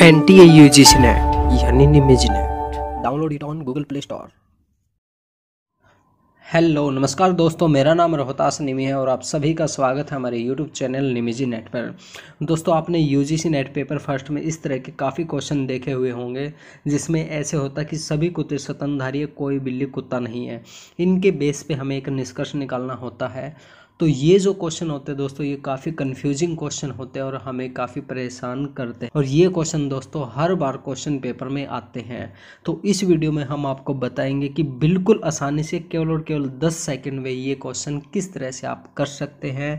यानी download it on Google Play Store hello नमस्कार दोस्तों मेरा नाम रोहतास निमी है और आप सभी का स्वागत है हमारे यूट्यूब चैनल निमिजी नेट पर दोस्तों आपने U G C net paper first में इस तरह के काफ़ी क्वेश्चन देखे हुए होंगे जिसमें ऐसे होता कि सभी कुत्ते स्वतंत्रधारी कोई बिल्ली कुत्ता नहीं है इनके बेस पे हमें एक निष्कर्ष निकालना होता है तो ये जो क्वेश्चन होते हैं दोस्तों ये काफ़ी कन्फ्यूजिंग क्वेश्चन होते हैं और हमें काफ़ी परेशान करते हैं और ये क्वेश्चन दोस्तों हर बार क्वेश्चन पेपर में आते हैं तो इस वीडियो में हम आपको बताएंगे कि बिल्कुल आसानी से केवल और केवल दस सेकेंड में ये क्वेश्चन किस तरह से आप कर सकते हैं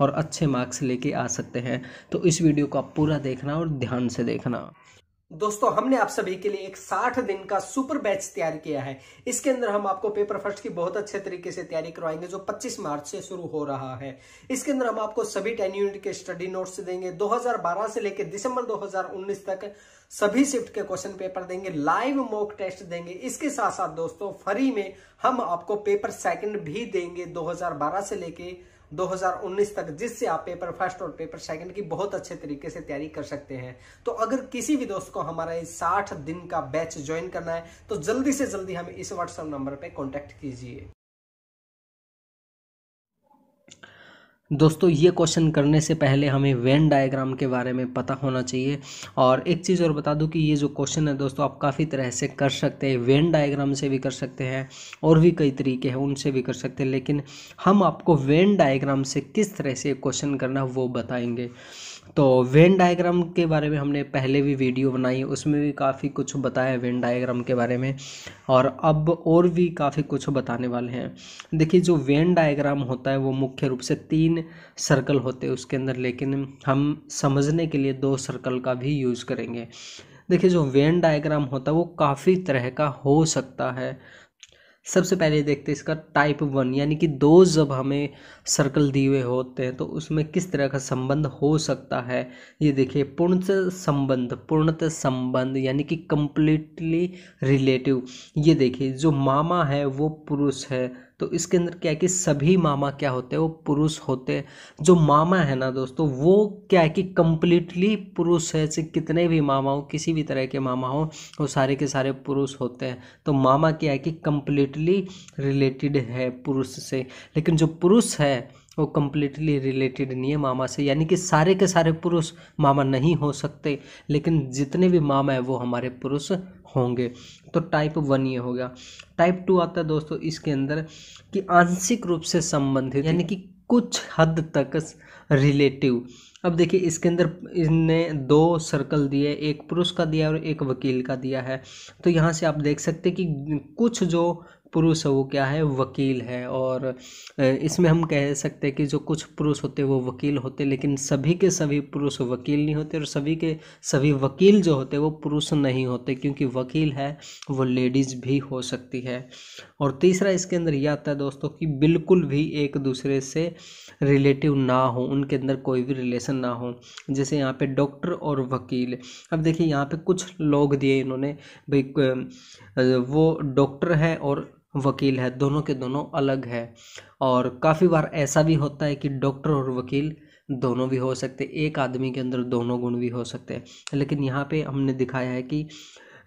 और अच्छे मार्क्स लेके आ सकते हैं तो इस वीडियो को आप पूरा देखना और ध्यान से देखना दोस्तों हमने आप सभी के लिए एक 60 दिन का सुपर बैच तैयार किया है इसके अंदर हम आपको पेपर फर्स्ट की बहुत अच्छे तरीके से तैयारी करवाएंगे जो 25 मार्च से शुरू हो रहा है इसके अंदर हम आपको सभी टेन यूनिट के स्टडी नोट्स देंगे 2012 से लेकर दिसंबर 2019 तक सभी शिफ्ट के क्वेश्चन पेपर देंगे लाइव मॉक टेस्ट देंगे इसके साथ साथ दोस्तों फ्री में हम आपको पेपर सेकेंड भी देंगे दो से लेकर 2019 तक जिससे आप पेपर फर्स्ट और पेपर सेकंड की बहुत अच्छे तरीके से तैयारी कर सकते हैं तो अगर किसी भी दोस्त को हमारा इस 60 दिन का बैच ज्वाइन करना है तो जल्दी से जल्दी हमें इस व्हाट्सएप नंबर पर कॉन्टैक्ट कीजिए दोस्तों ये क्वेश्चन करने से पहले हमें वेन डायग्राम के बारे में पता होना चाहिए और एक चीज़ और बता दूं कि ये जो क्वेश्चन है दोस्तों आप काफ़ी तरह से कर सकते हैं वेन डायग्राम से भी कर सकते हैं और भी कई तरीके हैं उनसे भी कर सकते हैं लेकिन हम आपको वेन डायग्राम से किस तरह से क्वेश्चन करना वो बताएंगे तो वेन डायग्राम के बारे में हमने पहले भी वीडियो बनाई उसमें भी काफ़ी कुछ बताया वेन डायग्राम के बारे में और अब और भी काफ़ी कुछ बताने वाले हैं देखिए जो वेन डायग्राम होता है वो मुख्य रूप से तीन सर्कल होते हैं उसके अंदर लेकिन हम समझने के लिए दो सर्कल का भी यूज़ करेंगे देखिए जो वेन डायग्राम होता है वो काफ़ी तरह का हो सकता है सबसे पहले देखते हैं इसका टाइप वन यानी कि दो जब हमें सर्कल दिए हुए होते हैं तो उसमें किस तरह का संबंध हो सकता है ये देखिए पूर्णतः संबंध पूर्णतः संबंध यानी कि कंप्लीटली रिलेटिव ये देखिए जो मामा है वो पुरुष है तो इसके अंदर क्या है कि सभी मामा क्या होते हैं वो पुरुष होते हैं जो मामा है ना दोस्तों वो क्या है कि कम्प्लीटली पुरुष है से कितने भी मामा हो किसी भी तरह के मामा हो वो सारे के सारे पुरुष होते हैं तो मामा क्या है कि कम्प्लीटली रिलेटेड है पुरुष से लेकिन जो पुरुष है वो कम्प्लीटली रिलेटेड नहीं है मामा से यानी कि सारे के सारे पुरुष मामा नहीं हो सकते लेकिन जितने भी मामा है वो हमारे पुरुष होंगे तो टाइप वन ये हो गया टाइप टू आता है दोस्तों इसके अंदर कि आंशिक रूप से संबंधित यानी कि कुछ हद तक रिलेटिव अब देखिए इसके अंदर इसने दो सर्कल दिए एक पुरुष का दिया और एक वकील का दिया है तो यहाँ से आप देख सकते हैं कि कुछ जो पुरुष है वो क्या है वकील है और इसमें हम कह सकते हैं कि जो कुछ पुरुष होते वो वकील होते लेकिन सभी के सभी पुरुष वकील नहीं होते और सभी के सभी वकील जो होते वो पुरुष नहीं होते क्योंकि वकील है वो लेडीज़ भी हो सकती है और तीसरा इसके अंदर यह आता है दोस्तों कि बिल्कुल भी एक दूसरे से रिलेटिव ना हो उनके अंदर कोई भी रिलेशन ना हो जैसे यहाँ पे डॉक्टर और वकील अब देखिए यहाँ पे कुछ लोग दिए इन्होंने भाई वो डॉक्टर है और वकील है दोनों के दोनों अलग है और काफ़ी बार ऐसा भी होता है कि डॉक्टर और वकील दोनों भी हो सकते एक आदमी के अंदर दोनों गुण भी हो सकते हैं लेकिन यहाँ पे हमने दिखाया है कि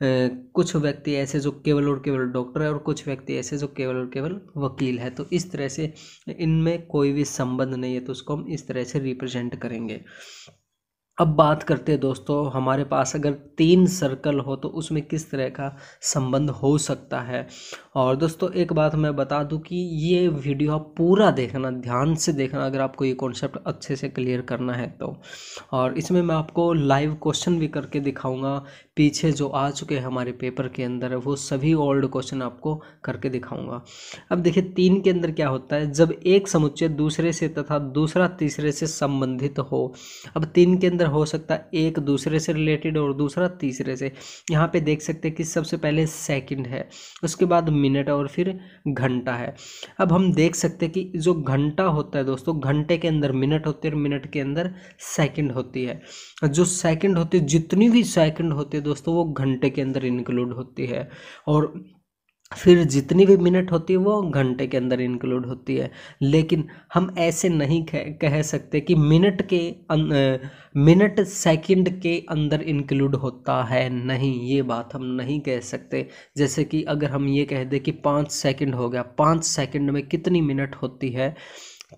कुछ व्यक्ति ऐसे जो केवल और केवल डॉक्टर है और कुछ व्यक्ति ऐसे जो केवल और केवल वकील है तो इस तरह से इनमें कोई भी संबंध नहीं है तो उसको हम इस तरह से रिप्रेजेंट करेंगे अब बात करते हैं दोस्तों हमारे पास अगर तीन सर्कल हो तो उसमें किस तरह का संबंध हो सकता है और दोस्तों एक बात मैं बता दूं कि ये वीडियो आप पूरा देखना ध्यान से देखना अगर आपको ये कॉन्सेप्ट अच्छे से क्लियर करना है तो और इसमें मैं आपको लाइव क्वेश्चन भी करके दिखाऊंगा पीछे जो आ चुके हैं हमारे पेपर के अंदर वो सभी ओल्ड क्वेश्चन आपको करके दिखाऊंगा अब देखिए तीन के अंदर क्या होता है जब एक समुच्चय दूसरे से तथा दूसरा तीसरे से संबंधित हो अब तीन के अंदर हो सकता है एक दूसरे से रिलेटेड और दूसरा तीसरे से यहाँ पे देख सकते हैं कि सबसे पहले सेकेंड है उसके बाद मिनट और फिर घंटा है अब हम देख सकते हैं कि जो घंटा होता है दोस्तों घंटे के अंदर मिनट होते हैं और मिनट के अंदर सेकंड होती है जो सेकंड होती है जितनी भी सेकंड होती है दोस्तों वो घंटे के अंदर इंक्लूड होती है और फिर जितनी भी मिनट होती है वो घंटे के अंदर इंक्लूड होती है लेकिन हम ऐसे नहीं कह, कह सकते कि मिनट के अन, मिनट सेकंड के अंदर इंक्लूड होता है नहीं ये बात हम नहीं कह सकते जैसे कि अगर हम ये कह दें कि पाँच सेकंड हो गया पाँच सेकंड में कितनी मिनट होती है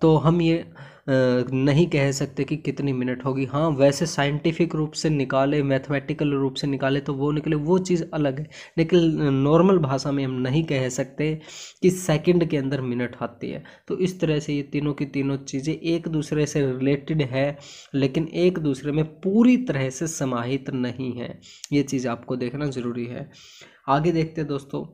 तो हम ये नहीं कह सकते कि कितनी मिनट होगी हाँ वैसे साइंटिफिक रूप से निकाले मैथमेटिकल रूप से निकाले तो वो निकले वो चीज़ अलग है लेकिन नॉर्मल भाषा में हम नहीं कह सकते कि सेकंड के अंदर मिनट आती है तो इस तरह से ये तीनों की तीनों चीज़ें एक दूसरे से रिलेटेड है लेकिन एक दूसरे में पूरी तरह से समाहित नहीं है ये चीज़ आपको देखना ज़रूरी है आगे देखते दोस्तों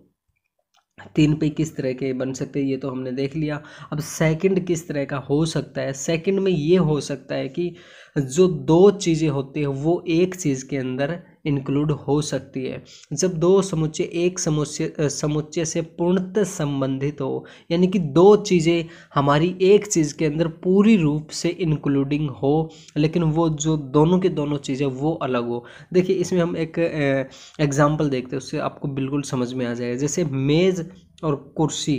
तीन पे किस तरह के बन सकते हैं ये तो हमने देख लिया अब सेकंड किस तरह का हो सकता है सेकंड में ये हो सकता है कि जो दो चीज़ें होती हैं वो एक चीज़ के अंदर इंक्लूड हो सकती है जब दो समुच्चय एक समुच्चय समुच्चय से पूर्णतः संबंधित हो यानी कि दो चीज़ें हमारी एक चीज़ के अंदर पूरी रूप से इंक्लूडिंग हो लेकिन वो जो दोनों के दोनों चीज़ें वो अलग हो देखिए इसमें हम एक एग्ज़ाम्पल देखते हैं उससे आपको बिल्कुल समझ में आ जाएगा जैसे मेज़ और कुर्सी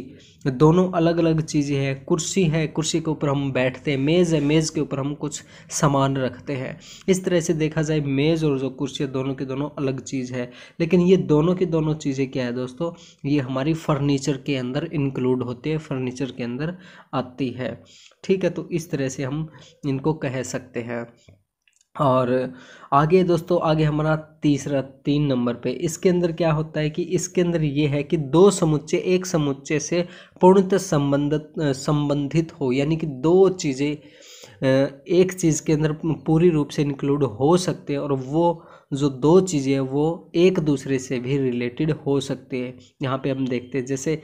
दोनों अलग अलग चीज़ें हैं कुर्सी है कुर्सी के ऊपर हम बैठते हैं मेज़ है मेज़ के ऊपर हम कुछ सामान रखते हैं इस तरह से देखा जाए मेज़ और जो कुर्सी है दोनों की दोनों अलग चीज़ है लेकिन ये दोनों की दोनों चीज़ें क्या है दोस्तों ये हमारी फर्नीचर के अंदर इंक्लूड होती है फर्नीचर के अंदर आती है ठीक है तो इस तरह से हम इनको कह सकते हैं और आगे दोस्तों आगे हमारा तीसरा तीन नंबर पे इसके अंदर क्या होता है कि इसके अंदर ये है कि दो समुच्चय एक समुच्चय से पूर्णतः संबंधित संबंधित हो यानी कि दो चीज़ें एक चीज़ के अंदर पूरी रूप से इंक्लूड हो सकते हैं और वो जो दो चीज़ें वो एक दूसरे से भी रिलेटेड हो सकते हैं यहाँ पे हम देखते हैं जैसे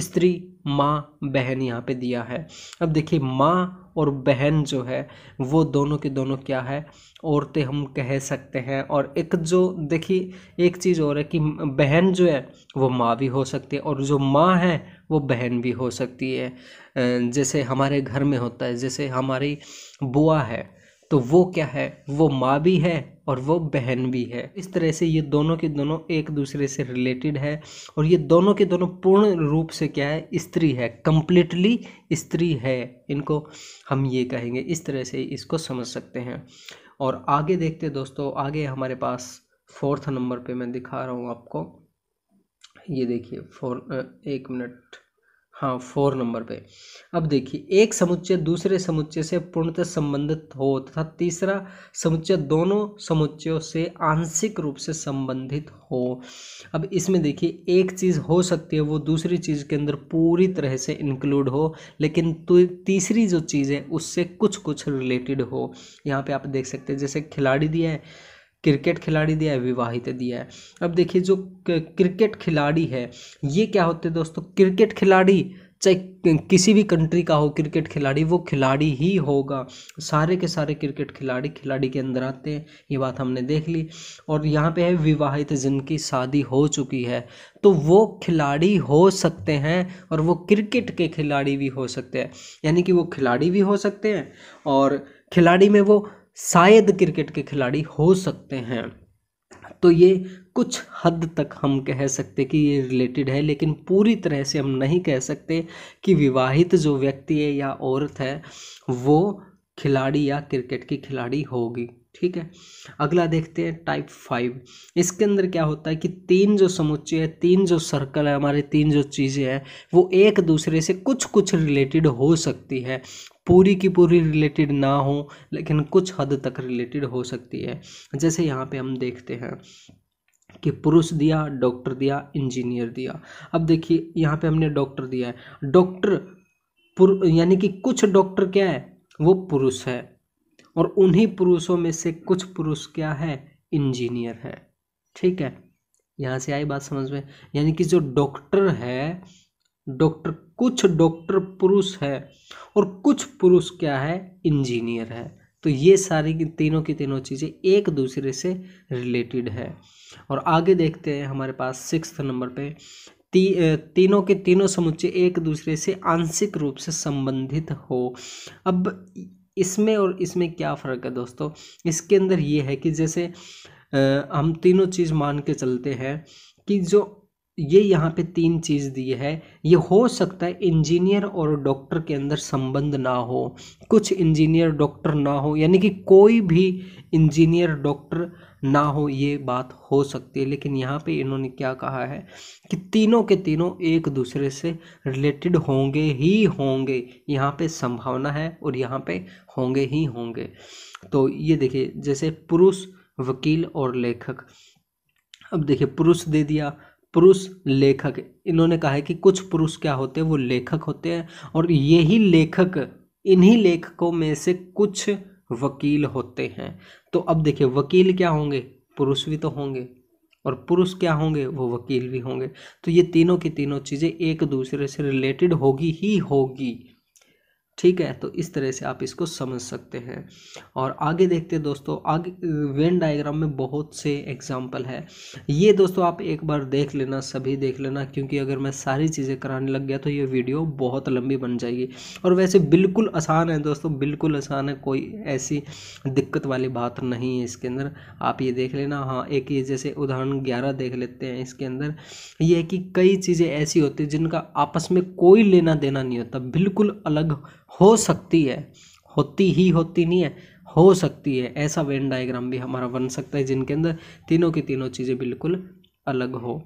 स्त्री माँ बहन यहाँ पे दिया है अब देखिए माँ और बहन जो है वो दोनों के दोनों क्या है औरतें हम कह सकते हैं और एक जो देखिए एक चीज़ और है कि बहन जो है वो माँ भी हो सकती है और जो माँ है वो बहन भी हो सकती है जैसे हमारे घर में होता है जैसे हमारी बुआ है तो वो क्या है वो माँ भी है और वो बहन भी है इस तरह से ये दोनों के दोनों एक दूसरे से रिलेटेड है और ये दोनों के दोनों पूर्ण रूप से क्या है स्त्री है कम्प्लीटली स्त्री है इनको हम ये कहेंगे इस तरह से इसको समझ सकते हैं और आगे देखते दोस्तों आगे हमारे पास फोर्थ नंबर पे मैं दिखा रहा हूँ आपको ये देखिए फोर एक मिनट हाँ फोर नंबर पे अब देखिए एक समुच्चय दूसरे समुच्चय से पूर्णतः संबंधित हो तथा तीसरा समुच्चय दोनों समुच्चयों से आंशिक रूप से संबंधित हो अब इसमें देखिए एक चीज़ हो सकती है वो दूसरी चीज़ के अंदर पूरी तरह से इंक्लूड हो लेकिन तो तीसरी जो चीज़ है उससे कुछ कुछ रिलेटेड हो यहाँ पे आप देख सकते हैं जैसे खिलाड़ी दिया है क्रिकेट खिलाड़ी दिया है विवाहित दिया है अब देखिए जो क्रिकेट खिलाड़ी है ये क्या होते हैं दोस्तों क्रिकेट खिलाड़ी चाहे किसी भी कंट्री का हो क्रिकेट खिलाड़ी वो खिलाड़ी ही होगा सारे के सारे क्रिकेट खिलाड़ी खिलाड़ी के अंदर आते हैं ये बात हमने देख ली और यहाँ पे है विवाहित जिनकी शादी हो चुकी है तो वो खिलाड़ी हो सकते हैं और वो क्रिकेट के खिलाड़ी भी हो सकते हैं यानी कि वो खिलाड़ी भी हो सकते हैं और खिलाड़ी में वो शायद क्रिकेट के खिलाड़ी हो सकते हैं तो ये कुछ हद तक हम कह सकते कि ये रिलेटेड है लेकिन पूरी तरह से हम नहीं कह सकते कि विवाहित जो व्यक्ति है या औरत है वो खिलाड़ी या क्रिकेट की खिलाड़ी होगी ठीक है अगला देखते हैं टाइप फाइव इसके अंदर क्या होता है कि तीन जो समुच्चय है तीन जो सर्कल है हमारे तीन जो चीज़ें हैं वो एक दूसरे से कुछ कुछ रिलेटेड हो सकती है पूरी की पूरी रिलेटेड ना हो लेकिन कुछ हद तक रिलेटेड हो सकती है जैसे यहाँ पे हम देखते हैं कि पुरुष दिया डॉक्टर दिया इंजीनियर दिया अब देखिए यहाँ पे हमने डॉक्टर दिया है डॉक्टर यानी कि कुछ डॉक्टर क्या है वो पुरुष है और उन्हीं पुरुषों में से कुछ पुरुष क्या है इंजीनियर है ठीक है यहाँ से आई बात समझ में यानी कि जो डॉक्टर है डॉक्टर कुछ डॉक्टर पुरुष है और कुछ पुरुष क्या है इंजीनियर है तो ये सारी की तीनों की तीनों चीज़ें एक दूसरे से रिलेटेड है और आगे देखते हैं हमारे पास सिक्स नंबर पे ती, तीनों के तीनों समुच्चय एक दूसरे से आंशिक रूप से संबंधित हो अब इसमें और इसमें क्या फ़र्क है दोस्तों इसके अंदर ये है कि जैसे आ, हम तीनों चीज़ मान के चलते हैं कि जो ये यहाँ पे तीन चीज़ दी है ये हो सकता है इंजीनियर और डॉक्टर के अंदर संबंध ना हो कुछ इंजीनियर डॉक्टर ना हो यानी कि कोई भी इंजीनियर डॉक्टर ना हो ये बात हो सकती है लेकिन यहाँ पे इन्होंने क्या कहा है कि तीनों के तीनों एक दूसरे से रिलेटेड होंगे ही होंगे यहाँ पे संभावना है और यहाँ पे होंगे ही होंगे तो ये देखिए जैसे पुरुष वकील और लेखक अब देखिए पुरुष दे दिया पुरुष लेखक इन्होंने कहा है कि कुछ पुरुष क्या होते हैं वो लेखक होते हैं और यही लेखक इन्हीं लेखकों में से कुछ वकील होते हैं तो अब देखिए वकील क्या होंगे पुरुष भी तो होंगे और पुरुष क्या होंगे वो वकील भी होंगे तो ये तीनों की तीनों चीज़ें एक दूसरे से रिलेटेड होगी ही होगी ठीक है तो इस तरह से आप इसको समझ सकते हैं और आगे देखते हैं दोस्तों आगे वेन डायग्राम में बहुत से एग्जाम्पल है ये दोस्तों आप एक बार देख लेना सभी देख लेना क्योंकि अगर मैं सारी चीज़ें कराने लग गया तो ये वीडियो बहुत लंबी बन जाएगी और वैसे बिल्कुल आसान है दोस्तों बिल्कुल आसान है कोई ऐसी दिक्कत वाली बात नहीं है इसके अंदर आप ये देख लेना हाँ एक ये जैसे उदाहरण ग्यारह देख लेते हैं इसके अंदर ये है कि कई चीज़ें ऐसी होती जिनका आपस में कोई लेना देना नहीं होता बिल्कुल अलग हो सकती है होती ही होती नहीं है हो सकती है ऐसा वेन डायग्राम भी हमारा बन सकता है जिनके अंदर तीनों की तीनों चीज़ें बिल्कुल अलग हो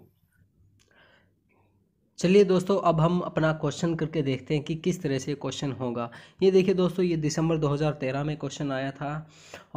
चलिए दोस्तों अब हम अपना क्वेश्चन करके देखते हैं कि किस तरह से क्वेश्चन होगा ये देखिए दोस्तों ये दिसंबर 2013 में क्वेश्चन आया था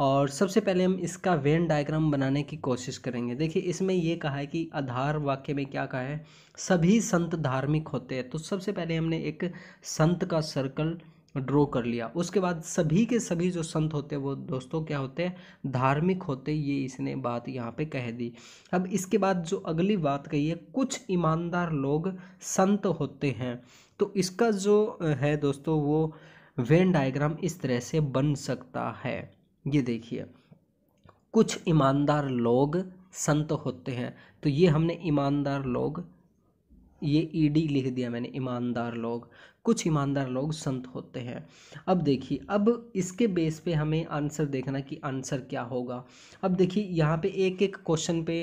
और सबसे पहले हम इसका वेन डायग्राम बनाने की कोशिश करेंगे देखिए इसमें ये कहा है कि आधार वाक्य में क्या कहा है सभी संत धार्मिक होते हैं तो सबसे पहले हमने एक संत का सर्कल ड्रॉ कर लिया उसके बाद सभी के सभी जो संत होते हैं वो दोस्तों क्या होते हैं धार्मिक होते ये इसने बात यहाँ पे कह दी अब इसके बाद जो अगली बात कही है कुछ ईमानदार लोग संत होते हैं तो इसका जो है दोस्तों वो वेन डायग्राम इस तरह से बन सकता है ये देखिए कुछ ईमानदार लोग संत होते हैं तो ये हमने ईमानदार लोग ये ईडी e लिख दिया मैंने ईमानदार लोग कुछ ईमानदार लोग संत होते हैं अब देखिए अब इसके बेस पे हमें आंसर देखना कि आंसर क्या होगा अब देखिए यहाँ पे एक एक क्वेश्चन पे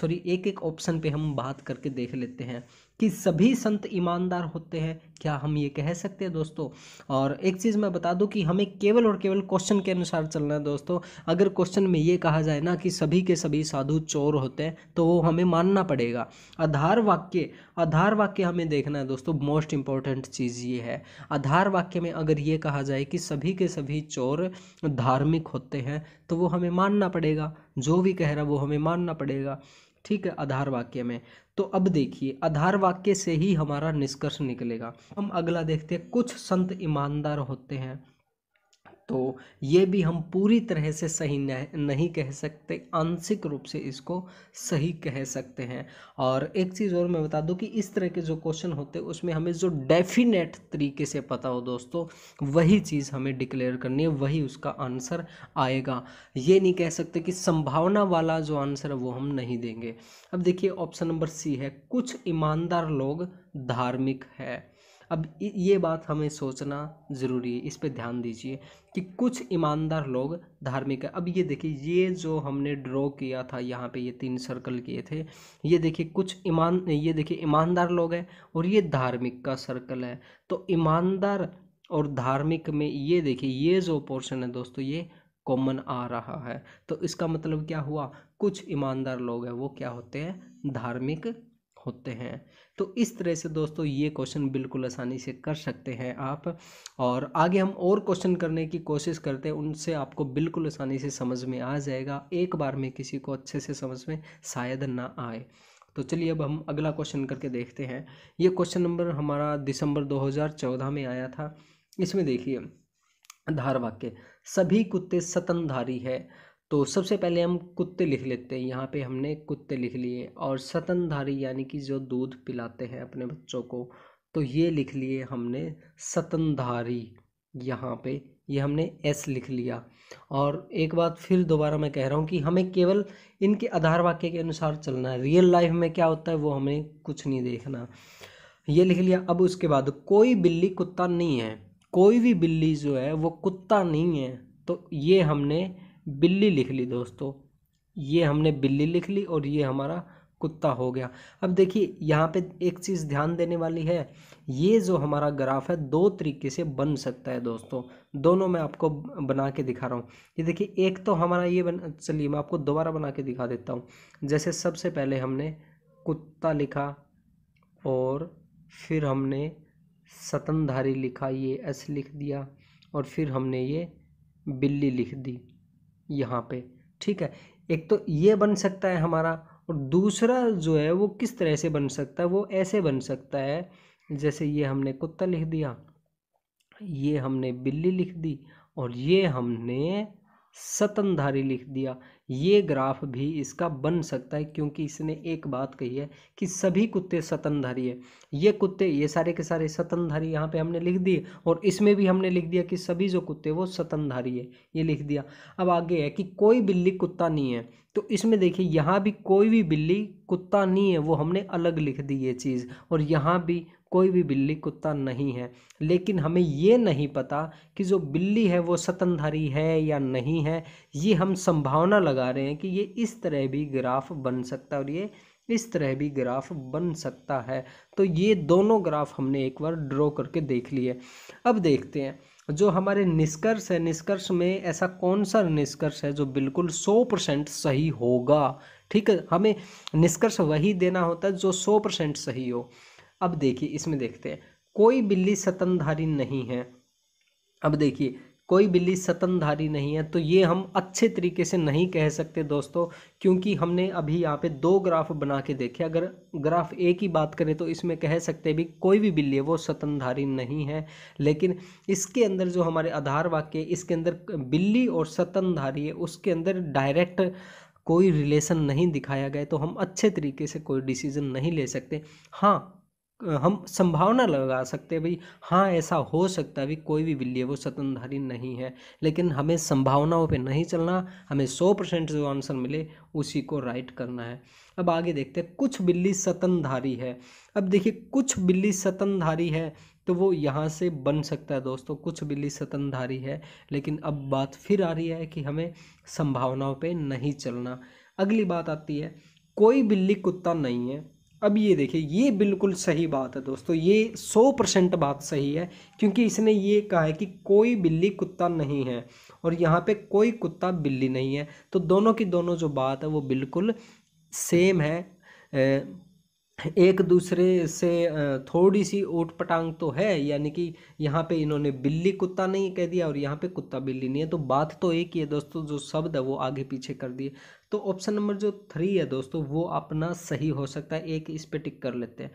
सॉरी एक एक ऑप्शन पे हम बात करके देख लेते हैं कि सभी संत ईमानदार होते हैं क्या हम ये कह सकते हैं दोस्तों और एक चीज़ मैं बता दूं कि हमें केवल और केवल क्वेश्चन के अनुसार चलना है दोस्तों अगर क्वेश्चन में ये कहा जाए ना कि सभी के सभी साधु चोर होते हैं तो वो हमें मानना पड़ेगा आधार वाक्य आधार वाक्य हमें देखना है दोस्तों मोस्ट इंपॉर्टेंट चीज़ ये है आधार वाक्य में अगर ये कहा जाए कि सभी के सभी चोर धार्मिक होते हैं तो वो हमें मानना पड़ेगा जो भी कह रहा वो हमें मानना पड़ेगा ठीक है आधार वाक्य में तो अब देखिए आधार वाक्य से ही हमारा निष्कर्ष निकलेगा हम अगला देखते हैं कुछ संत ईमानदार होते हैं तो ये भी हम पूरी तरह से सही नहीं कह सकते आंशिक रूप से इसको सही कह सकते हैं और एक चीज़ और मैं बता दूं कि इस तरह के जो क्वेश्चन होते हैं उसमें हमें जो डेफिनेट तरीके से पता हो दोस्तों वही चीज़ हमें डिक्लेयर करनी है वही उसका आंसर आएगा ये नहीं कह सकते कि संभावना वाला जो आंसर है वो हम नहीं देंगे अब देखिए ऑप्शन नंबर सी है कुछ ईमानदार लोग धार्मिक है अब ये बात हमें सोचना ज़रूरी है इस पे ध्यान दीजिए कि कुछ ईमानदार लोग धार्मिक है अब ये देखिए ये जो हमने ड्रॉ किया था यहाँ पे ये तीन सर्कल किए थे ये देखिए कुछ ईमान ये देखिए ईमानदार लोग हैं और ये धार्मिक का सर्कल है तो ईमानदार और धार्मिक में ये देखिए ये जो पोर्शन है दोस्तों ये कॉमन आ रहा है तो इसका मतलब क्या हुआ कुछ ईमानदार लोग हैं वो क्या होते हैं धार्मिक होते हैं तो इस तरह से दोस्तों ये क्वेश्चन बिल्कुल आसानी से कर सकते हैं आप और आगे हम और क्वेश्चन करने की कोशिश करते हैं उनसे आपको बिल्कुल आसानी से समझ में आ जाएगा एक बार में किसी को अच्छे से समझ में शायद ना आए तो चलिए अब हम अगला क्वेश्चन करके देखते हैं ये क्वेश्चन नंबर हमारा दिसंबर 2014 में आया था इसमें देखिए धार वाक्य सभी कुत्ते सतनधारी है तो सबसे पहले हम कुत्ते लिख लेते हैं यहाँ पे हमने कुत्ते लिख लिए और सतनधारी यानी कि जो दूध पिलाते हैं अपने बच्चों को तो ये लिख लिए हमने सतनधारी यहाँ पे ये हमने एस लिख लिया और एक बात फिर दोबारा मैं कह रहा हूँ कि हमें केवल इनके आधार वाक्य के अनुसार चलना है रियल लाइफ में क्या होता है वो हमें कुछ नहीं देखना ये लिख लिया अब उसके बाद कोई बिल्ली कुत्ता नहीं है कोई भी बिल्ली जो है वो कुत्ता नहीं है तो ये हमने बिल्ली लिख ली दोस्तों ये हमने बिल्ली लिख ली और ये हमारा कुत्ता हो गया अब देखिए यहाँ पे एक चीज़ ध्यान देने वाली है ये जो हमारा ग्राफ है दो तरीके से बन सकता है दोस्तों दोनों मैं आपको बना के दिखा रहा हूँ ये देखिए एक तो हमारा ये बन चलिए मैं आपको दोबारा बना के दिखा देता हूँ जैसे सबसे पहले हमने कुत्ता लिखा और फिर हमने सतनधारी लिखा ये एस लिख दिया और फिर हमने ये बिल्ली लिख दी यहाँ पे ठीक है एक तो ये बन सकता है हमारा और दूसरा जो है वो किस तरह से बन सकता है वो ऐसे बन सकता है जैसे ये हमने कुत्ता लिख दिया ये हमने बिल्ली लिख दी और ये हमने सतनधारी लिख दिया ये ग्राफ भी इसका बन सकता है क्योंकि इसने एक बात कही है कि सभी कुत्ते सतनधारी है ये कुत्ते ये सारे के सारे सतनधारी यहाँ पे हमने लिख दिए और इसमें भी हमने लिख दिया कि सभी जो कुत्ते वो सतनधारी है ये लिख दिया अब आगे है कि कोई बिल्ली कुत्ता नहीं है तो इसमें देखिए यहाँ भी कोई भी बिल्ली कुत्ता नहीं है वो हमने अलग लिख दी ये चीज़ और यहाँ भी कोई भी बिल्ली कुत्ता नहीं है लेकिन हमें ये नहीं पता कि जो बिल्ली है वो सतनधारी है या नहीं है ये हम संभावना लगा रहे हैं कि ये इस तरह भी ग्राफ बन सकता है और ये इस तरह भी ग्राफ बन सकता है तो ये दोनों ग्राफ हमने एक बार ड्रॉ करके देख लिए अब देखते हैं जो हमारे निष्कर्ष है निष्कर्ष में ऐसा कौन सा निष्कर्ष है जो बिल्कुल सौ परसेंट सही होगा ठीक है हमें निष्कर्ष वही देना होता है जो सौ परसेंट सही हो अब देखिए इसमें देखते हैं कोई बिल्ली सतनधारी नहीं है अब देखिए कोई बिल्ली सतनधारी नहीं है तो ये हम अच्छे तरीके से नहीं कह सकते दोस्तों क्योंकि हमने अभी यहाँ पे दो ग्राफ बना के देखे अगर ग्राफ ए की बात करें तो इसमें कह सकते भी कोई भी बिल्ली है वो सतनधारी नहीं है लेकिन इसके अंदर जो हमारे आधार वाक्य इसके अंदर बिल्ली और सतनधारी है उसके अंदर डायरेक्ट कोई रिलेशन नहीं दिखाया गया तो हम अच्छे तरीके से कोई डिसीज़न नहीं ले सकते हाँ हम संभावना लगा सकते हैं भाई हाँ ऐसा हो सकता है भी कोई भी बिल्ली है वो स्वतंत्रधारी नहीं है लेकिन हमें संभावनाओं पे नहीं चलना हमें सौ परसेंट जो आंसर मिले उसी को राइट करना है अब आगे देखते हैं कुछ बिल्ली सतनधारी है अब देखिए कुछ बिल्ली सतनधारी है तो वो यहाँ से बन सकता है दोस्तों कुछ बिल्ली स्वतंत्रधारी है लेकिन अब बात फिर आ रही है कि हमें संभावनाओं पर नहीं चलना अगली बात आती है कोई बिल्ली कुत्ता नहीं है अब ये देखिए ये बिल्कुल सही बात है दोस्तों ये सौ परसेंट बात सही है क्योंकि इसने ये कहा है कि कोई बिल्ली कुत्ता नहीं है और यहाँ पे कोई कुत्ता बिल्ली नहीं है तो दोनों की दोनों जो बात है वो बिल्कुल सेम है एक दूसरे से थोड़ी सी ऊट पटांग तो है यानी कि यहाँ पे इन्होंने बिल्ली कुत्ता नहीं कह दिया और यहाँ पे कुत्ता बिल्ली नहीं है तो बात तो एक ही है दोस्तों जो शब्द है वो आगे पीछे कर दिए तो ऑप्शन नंबर जो थ्री है दोस्तों वो अपना सही हो सकता है एक इस पर टिक कर लेते हैं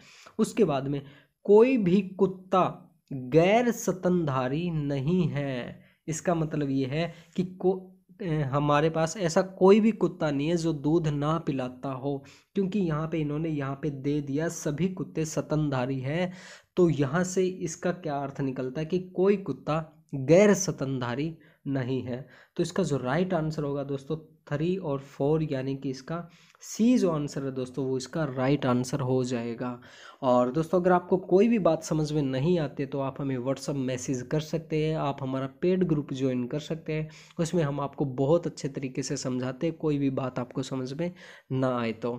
उसके बाद में कोई भी कुत्ता गैर सतनधारी नहीं है इसका मतलब ये है कि को हमारे पास ऐसा कोई भी कुत्ता नहीं है जो दूध ना पिलाता हो क्योंकि यहाँ पे इन्होंने यहाँ पे दे दिया सभी कुत्ते सतनधारी हैं तो यहाँ से इसका क्या अर्थ निकलता है कि कोई कुत्ता गैर सतनधारी नहीं है तो इसका जो राइट आंसर होगा दोस्तों थ्री और फोर यानी कि इसका सी जो आंसर है दोस्तों वो इसका राइट आंसर हो जाएगा और दोस्तों अगर आपको कोई भी बात समझ में नहीं आती तो आप हमें व्हाट्सअप मैसेज कर सकते हैं आप हमारा पेड ग्रुप ज्वाइन कर सकते हैं उसमें हम आपको बहुत अच्छे तरीके से समझाते हैं कोई भी बात आपको समझ में ना आए तो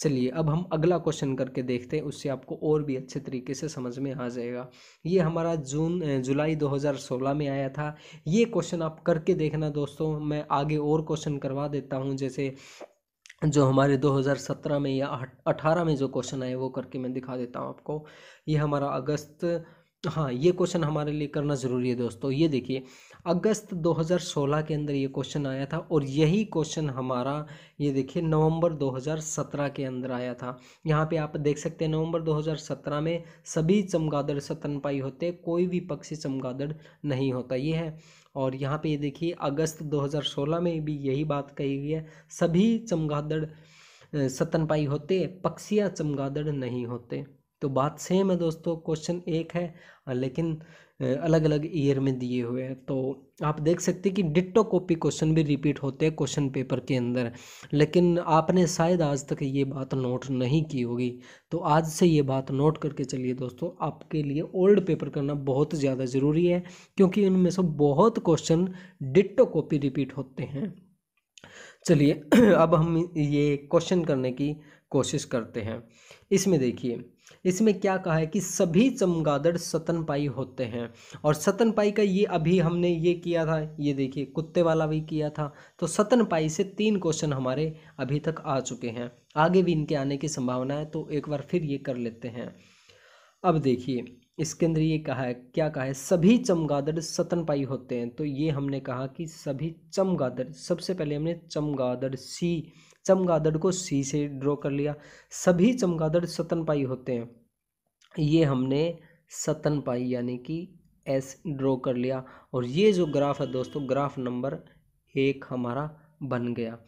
चलिए अब हम अगला क्वेश्चन करके देखते हैं उससे आपको और भी अच्छे तरीके से समझ में आ जाएगा ये हमारा जून जुलाई 2016 में आया था ये क्वेश्चन आप करके देखना दोस्तों मैं आगे और क्वेश्चन करवा देता हूँ जैसे जो हमारे 2017 में या 18 में जो क्वेश्चन आए वो करके मैं दिखा देता हूँ आपको ये हमारा अगस्त हाँ ये क्वेश्चन हमारे लिए करना ज़रूरी है दोस्तों ये देखिए अगस्त 2016 के अंदर ये क्वेश्चन आया था और यही क्वेश्चन हमारा ये देखिए नवंबर 2017 के अंदर आया था यहाँ पे आप देख सकते हैं नवंबर 2017 में सभी चमगादड़ सतनपाई होते कोई भी पक्षी चमगादड़ नहीं होता ये है और यहाँ पे ये देखिए अगस्त 2016 में भी यही बात कही गई है सभी चमगादड़ सतनपाई होते पक्षिया चमगादड़ नहीं होते तो बात सेम है दोस्तों क्वेश्चन एक है लेकिन अलग अलग ईयर में दिए हुए हैं तो आप देख सकते हैं कि डिट्टो कॉपी क्वेश्चन भी रिपीट होते हैं क्वेश्चन पेपर के अंदर लेकिन आपने शायद आज तक ये बात नोट नहीं की होगी तो आज से ये बात नोट करके चलिए दोस्तों आपके लिए ओल्ड पेपर करना बहुत ज़्यादा ज़रूरी है क्योंकि उनमें से बहुत क्वेश्चन डिट्टो कॉपी रिपीट होते हैं चलिए अब हम ये क्वेश्चन करने की कोशिश करते हैं इसमें देखिए इसमें क्या कहा है कि सभी चमगादड़ सतनपाई होते हैं और सतनपाई का ये अभी हमने ये किया था ये देखिए कुत्ते वाला भी किया था तो सतनपाई से तीन क्वेश्चन हमारे अभी तक आ चुके हैं आगे भी इनके आने की संभावना है तो एक बार फिर ये कर लेते हैं अब देखिए इसके अंदर ये कहा है क्या कहा है सभी चमगादड़ सतनपाई होते हैं तो ये हमने कहा कि सभी चमगादड़ सबसे पहले हमने चमगादड़ सी चमगादड़ को सी से ड्रॉ कर लिया सभी चमगादड़ सतनपाई होते हैं ये हमने सतनपाई यानी कि एस ड्रॉ कर लिया और ये जो ग्राफ है दोस्तों ग्राफ नंबर एक हमारा बन गया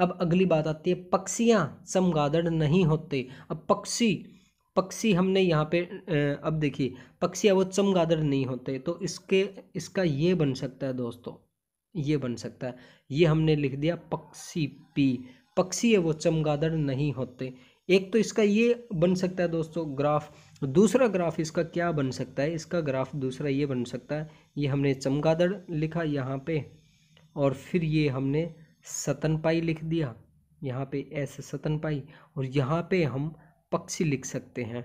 अब अगली बात आती है पक्षियाँ चमगादड़ नहीं होते अब पक्षी पक्षी हमने यहाँ पे अब देखिए पक्षी अब वो चमगादड़ नहीं होते तो इसके इसका ये बन सकता है दोस्तों ये बन सकता है ये हमने लिख दिया पक्षी पी पक्षी है वो चमगादड़ नहीं होते एक तो इसका ये बन सकता है दोस्तों ग्राफ दूसरा ग्राफ इसका क्या बन सकता है इसका ग्राफ दूसरा ये बन सकता है ये हमने चमगादड़ लिखा यहाँ पे और फिर ये हमने सतनपाई लिख दिया यहाँ पे एस सतनपाई और यहाँ पे हम पक्षी लिख सकते हैं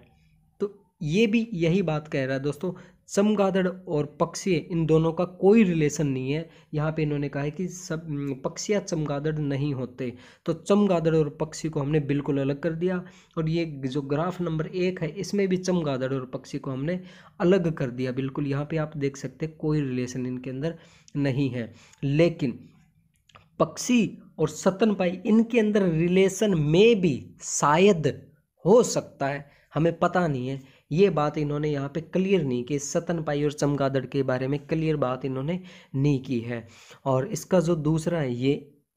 तो ये भी यही बात कह रहा है दोस्तों चमगादड़ और पक्षी इन दोनों का कोई रिलेशन नहीं है यहाँ पे इन्होंने कहा है कि सब पक्षियाँ चमगादड़ नहीं होते तो चमगादड़ और पक्षी को हमने बिल्कुल अलग कर दिया और ये जो ग्राफ नंबर एक है इसमें भी चमगादड़ और पक्षी को हमने अलग कर दिया बिल्कुल यहाँ पे आप देख सकते कोई रिलेशन इनके अंदर नहीं है लेकिन पक्षी और सतनपाई इनके अंदर रिलेशन में भी शायद हो सकता है हमें पता नहीं है ये बात इन्होंने यहाँ पे क्लियर नहीं की सतन पाई और चमगादड़ के बारे में क्लियर बात इन्होंने नहीं की है और इसका जो दूसरा है ये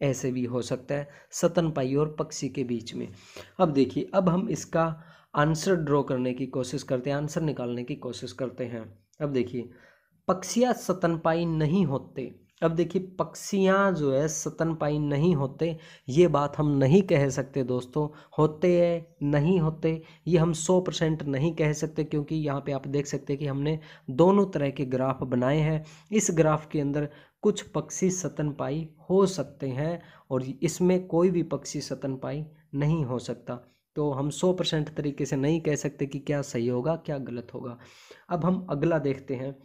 ऐसे भी हो सकता है सतन पाई और पक्षी के बीच में अब देखिए अब हम इसका आंसर ड्रॉ करने की कोशिश करते हैं आंसर निकालने की कोशिश करते हैं अब देखिए पक्षियाँ सतनपाई नहीं होते अब देखिए पक्षियाँ जो है सतनपाई नहीं होते ये बात हम नहीं कह सकते दोस्तों होते हैं नहीं होते ये हम सौ परसेंट नहीं कह सकते क्योंकि यहाँ पे आप देख सकते हैं कि हमने दोनों तरह के ग्राफ बनाए हैं इस ग्राफ के अंदर कुछ पक्षी सतनपाई हो सकते हैं और इसमें कोई भी पक्षी सतनपाई नहीं हो सकता तो हम सौ परसेंट तरीके से नहीं कह सकते कि क्या सही होगा क्या गलत होगा अब हम अगला देखते हैं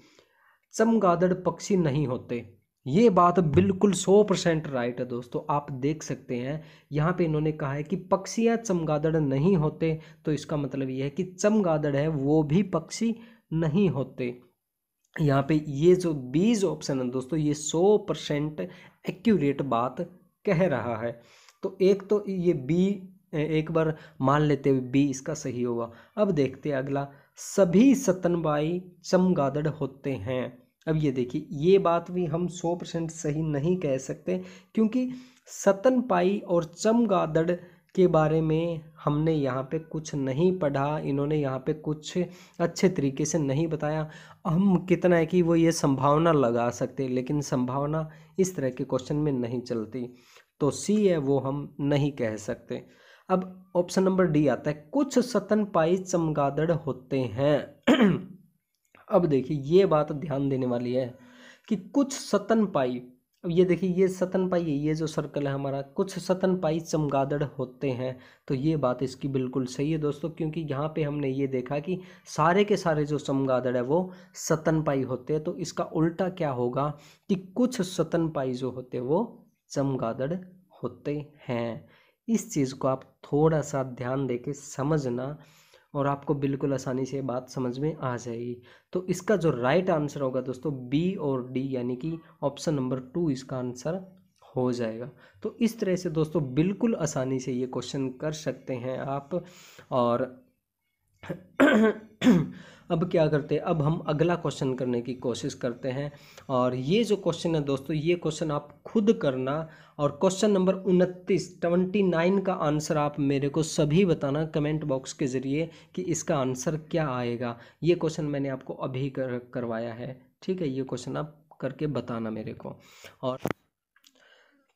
चमगादड़ पक्षी नहीं होते ये बात बिल्कुल सौ परसेंट राइट है दोस्तों आप देख सकते हैं यहाँ पे इन्होंने कहा है कि पक्षियाँ चमगादड़ नहीं होते तो इसका मतलब ये है कि चमगादड़ है वो भी पक्षी नहीं होते यहाँ पे ये जो बीज ऑप्शन है दोस्तों ये सौ परसेंट एक्यूरेट बात कह रहा है तो एक तो ये बी एक बार मान लेते हुए बी इसका सही होगा अब देखते हैं अगला सभी सतनबाई चमगादड़ होते हैं अब ये देखिए ये बात भी हम सौ परसेंट सही नहीं कह सकते क्योंकि सतन पाई और चमगादड़ के बारे में हमने यहाँ पे कुछ नहीं पढ़ा इन्होंने यहाँ पे कुछ अच्छे तरीके से नहीं बताया हम कितना है कि वो ये संभावना लगा सकते लेकिन संभावना इस तरह के क्वेश्चन में नहीं चलती तो सी है वो हम नहीं कह सकते अब ऑप्शन नंबर डी आता है कुछ सतन पाई चमगादड़ होते हैं अब देखिए ये बात ध्यान देने वाली है कि कुछ सतन पाई अब ये देखिए ये सतन पाई है ये जो सर्कल है हमारा कुछ सतन पाई चमगादड़ होते हैं तो ये बात इसकी बिल्कुल सही है दोस्तों क्योंकि यहाँ पे हमने ये देखा कि सारे के सारे जो चमगादड़ है वो सतन पाई होते हैं तो इसका उल्टा क्या होगा कि कुछ सतन पाई जो होते वो चमगादड़ होते हैं इस चीज़ को आप थोड़ा सा ध्यान दे के समझना और आपको बिल्कुल आसानी से बात समझ में आ जाएगी तो इसका जो राइट आंसर होगा दोस्तों बी और डी यानी कि ऑप्शन नंबर टू इसका आंसर हो जाएगा तो इस तरह से दोस्तों बिल्कुल आसानी से ये क्वेश्चन कर सकते हैं आप और अब क्या करते हैं अब हम अगला क्वेश्चन करने की कोशिश करते हैं और ये जो क्वेश्चन है दोस्तों ये क्वेश्चन आप खुद करना और क्वेश्चन नंबर उनतीस ट्वेंटी नाइन का आंसर आप मेरे को सभी बताना कमेंट बॉक्स के ज़रिए कि इसका आंसर क्या आएगा ये क्वेश्चन मैंने आपको अभी कर, करवाया है ठीक है ये क्वेश्चन आप करके बताना मेरे को और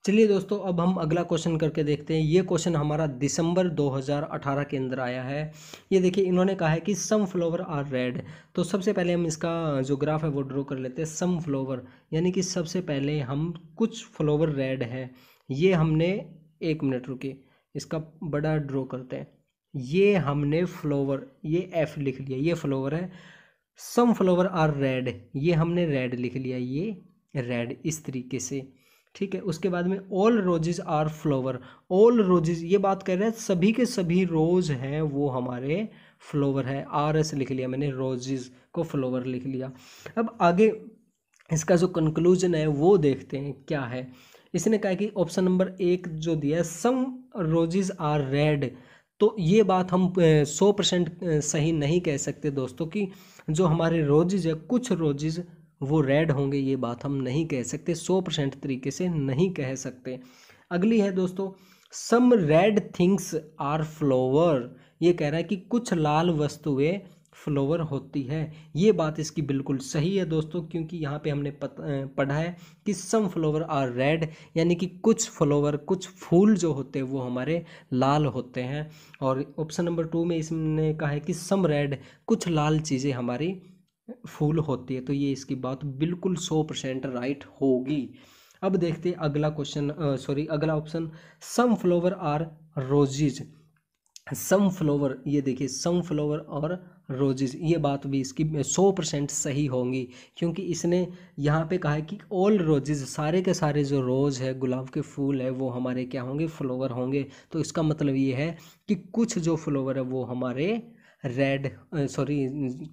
चलिए दोस्तों अब हम अगला क्वेश्चन करके देखते हैं ये क्वेश्चन हमारा दिसंबर 2018 के अंदर आया है ये देखिए इन्होंने कहा है कि सम फ्लावर आर रेड तो सबसे पहले हम इसका जो ग्राफ है वो ड्रॉ कर लेते हैं सम फ्लावर यानी कि सबसे पहले हम कुछ फ्लावर रेड है ये हमने एक मिनट रुके इसका बड़ा ड्रॉ करते हैं ये हमने फ्लोवर ये एफ लिख लिया ये फ्लावर है सम फ्लावर आर रेड ये हमने रेड लिख लिया ये रेड इस तरीके से ठीक है उसके बाद में all roses are flower all roses ये बात कर रहे हैं सभी के सभी रोज़ हैं वो हमारे फ्लोवर है आर एस लिख लिया मैंने रोजेज को फ्लोवर लिख लिया अब आगे इसका जो कंक्लूजन है वो देखते हैं क्या है इसने कहा कि ऑप्शन नंबर एक जो दिया है सम रोजेज आर रेड तो ये बात हम सौ परसेंट सही नहीं कह सकते दोस्तों कि जो हमारे रोजेज है कुछ रोजेज वो रेड होंगे ये बात हम नहीं कह सकते सौ परसेंट तरीके से नहीं कह सकते अगली है दोस्तों some red things are flower ये कह रहा है कि कुछ लाल वस्तुएं फ्लोवर होती है ये बात इसकी बिल्कुल सही है दोस्तों क्योंकि यहाँ पे हमने पढ़ा है कि सम फ्लोवर आर रेड यानी कि कुछ फ्लोवर कुछ फूल जो होते हैं वो हमारे लाल होते हैं और ऑप्शन नंबर टू में इसने कहा है कि सम रेड कुछ लाल चीज़ें हमारी फूल होती है तो ये इसकी बात बिल्कुल सौ परसेंट राइट होगी अब देखते हैं अगला क्वेश्चन सॉरी अगला option some flower are roses some flower ये देखिए सम फ्लोवर और रोजेज ये बात भी इसकी सौ परसेंट सही होंगी क्योंकि इसने यहाँ पे कहा है कि ऑल रोजेज सारे के सारे जो रोज़ है गुलाब के फूल है वो हमारे क्या होंगे फ्लोवर होंगे तो इसका मतलब ये है कि कुछ जो फ्लावर है वो हमारे रेड सॉरी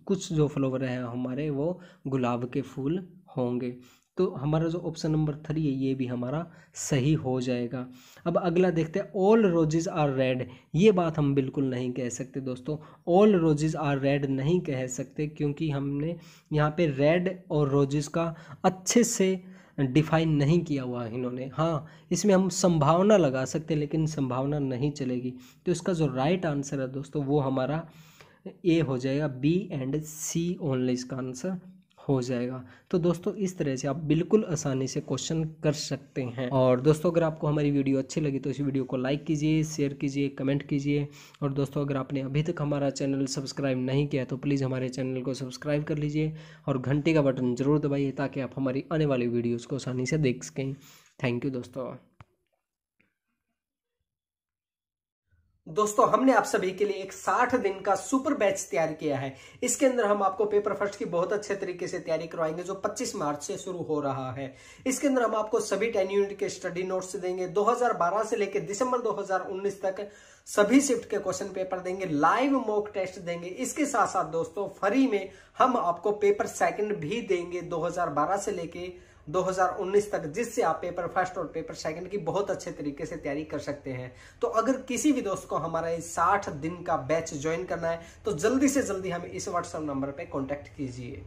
कुछ जो फ्लोवर है हमारे वो गुलाब के फूल होंगे तो हमारा जो ऑप्शन नंबर थ्री है ये भी हमारा सही हो जाएगा अब अगला देखते हैं ऑल रोजेज आर रेड ये बात हम बिल्कुल नहीं कह सकते दोस्तों ऑल रोजेज आर रेड नहीं कह सकते क्योंकि हमने यहाँ पे रेड और रोजेज का अच्छे से डिफाइन नहीं किया हुआ इन्होंने हाँ इसमें हम संभावना लगा सकते लेकिन संभावना नहीं चलेगी तो इसका जो राइट आंसर है दोस्तों वो हमारा ए हो जाएगा बी एंड सी ओनली इसका आंसर हो जाएगा तो दोस्तों इस तरह से आप बिल्कुल आसानी से क्वेश्चन कर सकते हैं और दोस्तों अगर आपको हमारी वीडियो अच्छी लगी तो इस वीडियो को लाइक कीजिए शेयर कीजिए कमेंट कीजिए और दोस्तों अगर आपने अभी तक हमारा चैनल सब्सक्राइब नहीं किया तो प्लीज़ हमारे चैनल को सब्सक्राइब कर लीजिए और घंटे का बटन ज़रूर दबाइए ताकि आप हमारी आने वाली वीडियोज़ को आसानी से देख सकें थैंक यू दोस्तों दोस्तों हमने आप सभी के लिए एक 60 दिन का सुपर बैच तैयार किया है इसके अंदर हम आपको पेपर फर्स्ट की बहुत अच्छे तरीके से तैयारी करवाएंगे जो 25 मार्च से शुरू हो रहा है इसके अंदर हम आपको सभी टेन यूनिट के स्टडी नोट्स देंगे 2012 से लेकर दिसंबर 2019 तक सभी शिफ्ट के क्वेश्चन पेपर देंगे लाइव मॉक टेस्ट देंगे इसके साथ साथ दोस्तों फ्री में हम आपको पेपर सेकेंड भी देंगे दो से लेकर 2019 तक जिससे आप पेपर फर्स्ट और पेपर सेकंड की बहुत अच्छे तरीके से तैयारी कर सकते हैं तो अगर किसी भी दोस्त को हमारा इस 60 दिन का बैच ज्वाइन करना है तो जल्दी से जल्दी हमें इस व्हाट्सएप नंबर पर कॉन्टेक्ट कीजिए